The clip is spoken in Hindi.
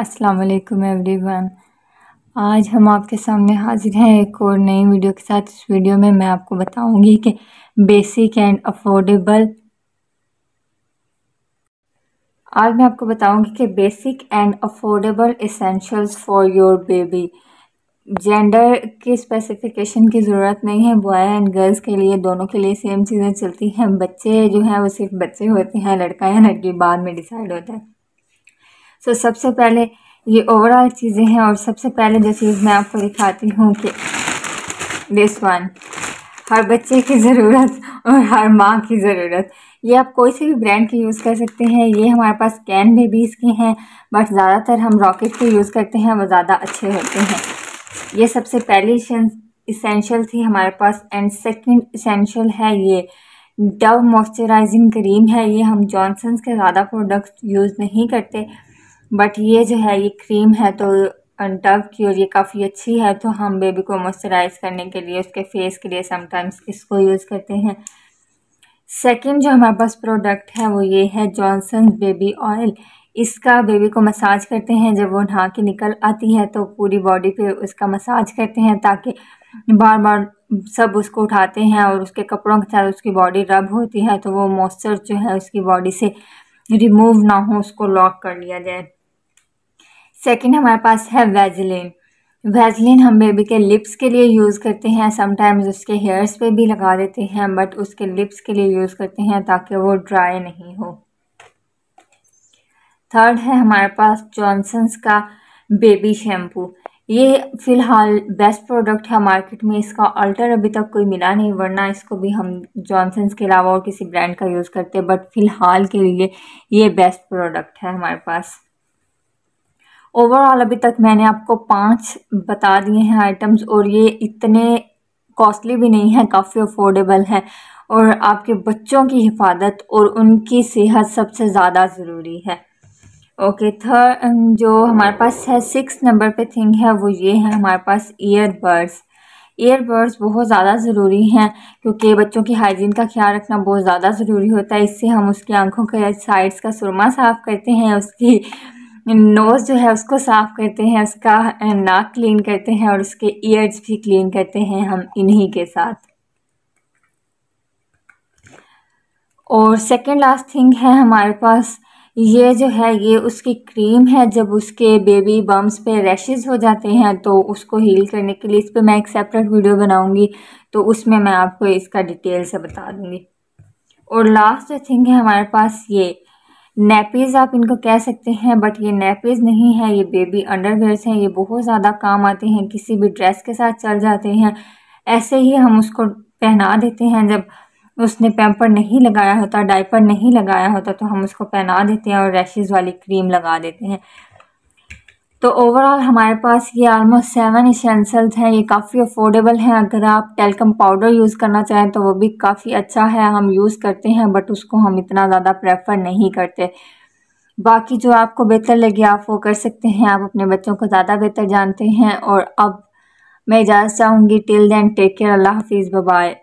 अस्सलाम वालेकुम एवरीवन आज हम आपके सामने हाजिर हैं एक और नई वीडियो के साथ इस वीडियो में मैं आपको बताऊंगी कि बेसिक एंड अफोर्डेबल आज मैं आपको बताऊंगी कि basic and affordable essentials for your baby gender की स्पेसिफिकेशन की ज़रूरत नहीं है बॉय एंड गर्ल्स के लिए दोनों के लिए सेम चीज़ें चलती हैं बच्चे जो हैं वो सिर्फ बच्चे होते हैं लड़का या लड़की बाद में डिसाइड होता है सो so, सबसे पहले ये ओवरऑल चीज़ें हैं और सबसे पहले जो चीज़ मैं आपको दिखाती हूँ कि दिस वन हर बच्चे की ज़रूरत और हर माँ की ज़रूरत ये आप कोई से भी ब्रांड के यूज़ कर सकते हैं ये हमारे पास कैन बेबीज़ के हैं बट ज़्यादातर हम रॉकेट के यूज़ करते हैं वो ज़्यादा अच्छे होते हैं ये सबसे पहली इसेंशियल थी हमारे पास एंड सेकंड इसेंशियल है ये डव मॉइस्चराइजिंग क्रीम है ये हम जॉनसन्स के ज़्यादा प्रोडक्ट यूज़ नहीं करते बट ये जो है ये क्रीम है तो टव की और ये काफ़ी अच्छी है तो हम बेबी को मॉइस्चराइज़ करने के लिए उसके फेस के लिए समटाइम्स इसको यूज़ करते हैं सेकंड जो हमारे पास प्रोडक्ट है वो ये है जॉनसन बेबी ऑयल इसका बेबी को मसाज करते हैं जब वो नहा के निकल आती है तो पूरी बॉडी पे उसका मसाज करते हैं ताकि बार बार सब उसको उठाते हैं और उसके कपड़ों के साथ उसकी बॉडी रब होती है तो वो मॉइस्चर जो है उसकी बॉडी से रिमूव ना हो उसको लॉक कर लिया जाए सेकेंड हमारे पास है वेजलिन वेजलिन हम बेबी के लिप्स के लिए यूज़ करते हैं समटाइम्स उसके हेयर्स पे भी लगा देते हैं बट उसके लिप्स के लिए यूज़ करते हैं ताकि वो ड्राई नहीं हो थर्ड है हमारे पास जॉनसन्स का बेबी शैम्पू ये फ़िलहाल बेस्ट प्रोडक्ट है मार्केट में इसका अल्टर अभी तक कोई मिला नहीं वरना इसको भी हम जॉनसन्स के अलावा और किसी ब्रांड का यूज़ करते हैं बट फ़िलहाल के लिए ये बेस्ट प्रोडक्ट है हमारे पास ओवरऑल अभी तक मैंने आपको पांच बता दिए हैं आइटम्स और ये इतने कॉस्टली भी नहीं है काफ़ी अफोर्डेबल है और आपके बच्चों की हिफाजत और उनकी सेहत सबसे ज़्यादा ज़रूरी है ओके थर्ड जो हमारे पास है सिक्स नंबर पे थिंग है वो ये है हमारे पास ईयरबड्स ईयरबड्स बहुत ज़्यादा ज़रूरी हैं क्योंकि बच्चों की हाइजीन का ख्याल रखना बहुत ज़्यादा ज़रूरी होता है इससे हम उसकी आँखों के साइड्स का सुरमा साफ़ करते हैं उसकी नोज़ जो है उसको साफ़ करते हैं उसका नाक क्लीन करते हैं और उसके ईयर्स भी क्लीन करते हैं हम इन्हीं के साथ और सेकेंड लास्ट थिंग है हमारे पास ये जो है ये उसकी क्रीम है जब उसके बेबी बम्स पे रैशेज हो जाते हैं तो उसको हील करने के लिए इस पर मैं एक सेपरेट वीडियो बनाऊंगी तो उसमें मैं आपको इसका डिटेल से बता दूंगी और लास्ट थिंग है हमारे पास ये नेपीज़ आप इनको कह सकते हैं बट ये नेपीज़ नहीं है ये बेबी अंडरवेयर्स हैं ये बहुत ज़्यादा काम आते हैं किसी भी ड्रेस के साथ चल जाते हैं ऐसे ही हम उसको पहना देते हैं जब उसने पैम्पर नहीं लगाया होता डाइपर नहीं लगाया होता तो हम उसको पहना देते हैं और रैशेज़ वाली क्रीम लगा देते हैं तो ओवरऑल हमारे पास ये आलमोस्ट सेवन इसेंसल्स हैं ये काफ़ी अफोर्डेबल हैं अगर आप टेलकम पाउडर यूज़ करना चाहें तो वो भी काफ़ी अच्छा है हम यूज़ करते हैं बट उसको हम इतना ज़्यादा प्रेफर नहीं करते बाकी जो आपको बेहतर लगे आप वो कर सकते हैं आप अपने बच्चों को ज़्यादा बेहतर जानते हैं और अब मैं इजाज़त चाहूँगी टिल दैन टेक केयर अल्लाह हाफिज़ बबाई